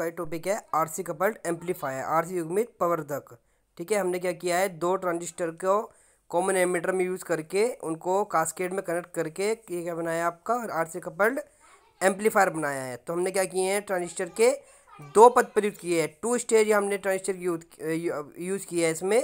का टॉपिक है R C coupled amplifier R C युग्मित पवर्धक ठीक है हमने क्या किया है दो ट्रांजिस्टर को कॉमन एमीटर में यूज़ करके उनको कास्केट में कनेक्ट करके ये क्या बनाया आपका आर से कपल्ड एम्पलीफायर बनाया है तो हमने क्या किए हैं ट्रांजिस्टर के दो पद प्रयुक्त किए हैं टू स्टेज हमने ट्रांजिस्टर यूज़ किया है इसमें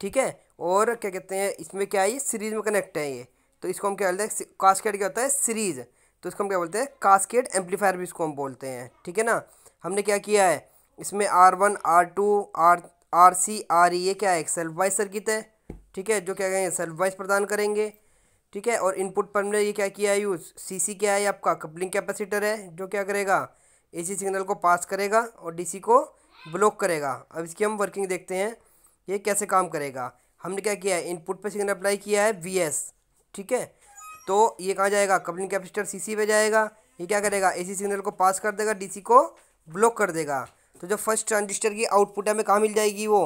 ठीक है और क्या कहते हैं इसमें क्या है सीरीज़ में कनेक्ट है ये तो इसको हम क्या कहते हैं कास्केट क्या होता है सीरीज़ तो इसको हम क्या बोलते हैं कास्केट एम्पलीफायर भी इसको हम बोलते हैं ठीक है ना हमने क्या किया है इसमें R one R two R R C R E ये क्या है सेल्फ वाइज सर्किट है ठीक है जो क्या कहेंगे सेल्फ वाइज प्रदान करेंगे ठीक है और इनपुट पर हमने ये क्या किया है यूज़ सी सी क्या है आपका कपलिंग कैपेसिटर है जो क्या करेगा ए सी सिग्नल को पास करेगा और डी सी को ब्लॉक करेगा अब इसकी हम वर्किंग देखते हैं ये कैसे काम करेगा हमने क्या किया है इनपुट पर सिग्नल अप्लाई किया है वी ठीक है तो ये कहाँ जाएगा कपलिंग कैपेसिटर सीसी पे जाएगा ये क्या करेगा एसी सिग्नल को पास कर देगा डीसी को ब्लॉक कर देगा तो जो फर्स्ट ट्रांजिस्टर की आउटपुट हमें कहाँ मिल जाएगी वो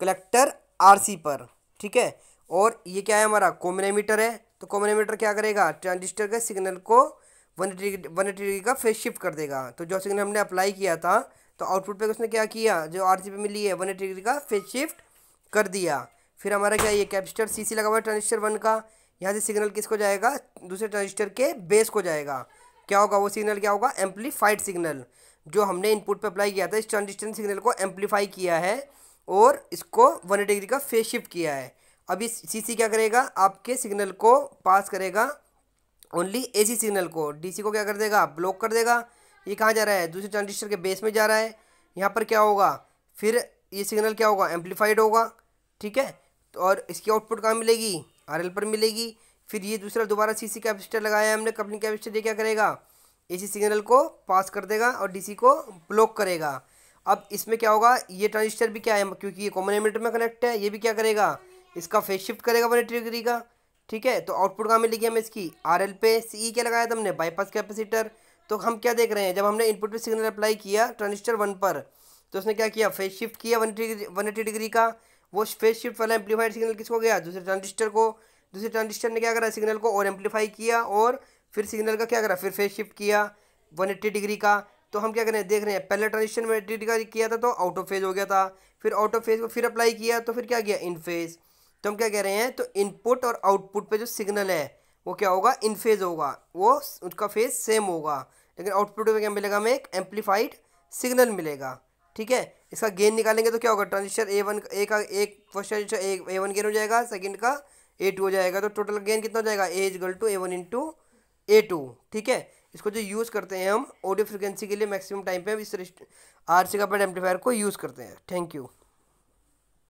कलेक्टर आरसी पर ठीक है और ये क्या है हमारा कोमिनेमीटर है तो कोमिनेमीटर क्या करेगा ट्रांजिस्टर के सिग्नल को one eighty one eighty degree का फेस शिफ्ट कर देगा तो जो सिग्नल हमने अप्लाई किया था तो आउटपुट पे उसने क्या किया जो आर सी पे मिली है वन एटी डिग्री का फेस शिफ्ट कर दिया फिर हमारा क्या ये कैपेसिटर सी सी लगा हुआ है ट्रांजिस्टर वन का यहाँ से सिग्नल किसको जाएगा दूसरे ट्रांजिस्टर के बेस को जाएगा क्या होगा वो सिग्नल क्या होगा एम्पलीफाइड सिग्नल जो हमने इनपुट पे अप्लाई किया था इस ट्रांजिस्टर सिग्नल को एम्पलीफाई किया है और इसको वन डिग्री का फेस शिफ्ट किया है अभी सी क्या करेगा आपके सिग्नल को पास करेगा ओनली ए सी सिग्नल को डी सी को क्या कर देगा ब्लॉक कर देगा ये कहाँ जा रहा है दूसरे ट्रांजिस्टर के बेस में जा रहा है यहाँ पर क्या होगा फिर ये सिग्नल क्या होगा एम्पलीफाइड होगा ठीक है तो और इसकी आउटपुट कहाँ मिलेगी आर पर मिलेगी फिर ये दूसरा दोबारा सी सी कैपेसिटर लगाया हमने कपलिंग कैपेसिटर ये क्या करेगा ए सी सिग्नल को पास कर देगा और डी सी को ब्लॉक करेगा अब इसमें क्या होगा ये ट्रांजिस्टर भी क्या है क्योंकि ये कॉमन एमिटर में कनेक्ट है ये भी क्या करेगा इसका फेस शिफ्ट करेगा वन एटी डिग्री का ठीक है तो आउटपुट कहाँ मिलेगी हमें इसकी आर एल पे सी e क्या लगाया था हमने बाईपास कैपेसिटर तो हम क्या देख रहे हैं जब हमने इनपुट पे सिग्नल अप्लाई किया ट्रांजिस्टर वन पर तो उसने क्या किया फ़ेस शिफ्ट किया वन वन एटी डिग्री का वो फेज शिफ्ट वाला एम्पलीफाइड सिग्नल किसको गया दूसरे ट्रांजिस्टर को दूसरे ट्रांजिस्टर ने क्या करा सिग्नल को और एम्पलीफाई किया और फिर सिग्नल का क्या करा फिर फेज शिफ्ट किया वन एट्टी डिग्री का तो हम क्या करें देख रहे हैं पहले ट्रांजिस्टर में एट्टी डिग्री किया था तो आउट ऑफ फेज हो गया था फिर आउट ऑफ फेज को फिर अप्लाई किया तो फिर क्या गया इन फेज तो हम क्या कह रहे हैं तो इनपुट और आउटपुट पे जो सिग्नल है वो क्या होगा इन फेज होगा वो उसका फेज सेम होगा लेकिन आउटपुट में क्या मिलेगा हमें एक एम्पलीफाइड सिग्नल मिलेगा ठीक है इसका गेन निकालेंगे तो क्या होगा ट्रांजिस्टर ए वन ए का एक first transistor A one gain हो जाएगा सेकंड का ए टू हो जाएगा तो टोटल गेन कितना हो जाएगा A is equal to A one into A two ठीक है इसको जो यूज़ करते हैं हम ऑडियो फ्रिक्वेंसी के लिए मैक्सिमम टाइम पे हम इस आर सी का पेड एम्पलीफायर को यूज़ करते हैं थैंक यू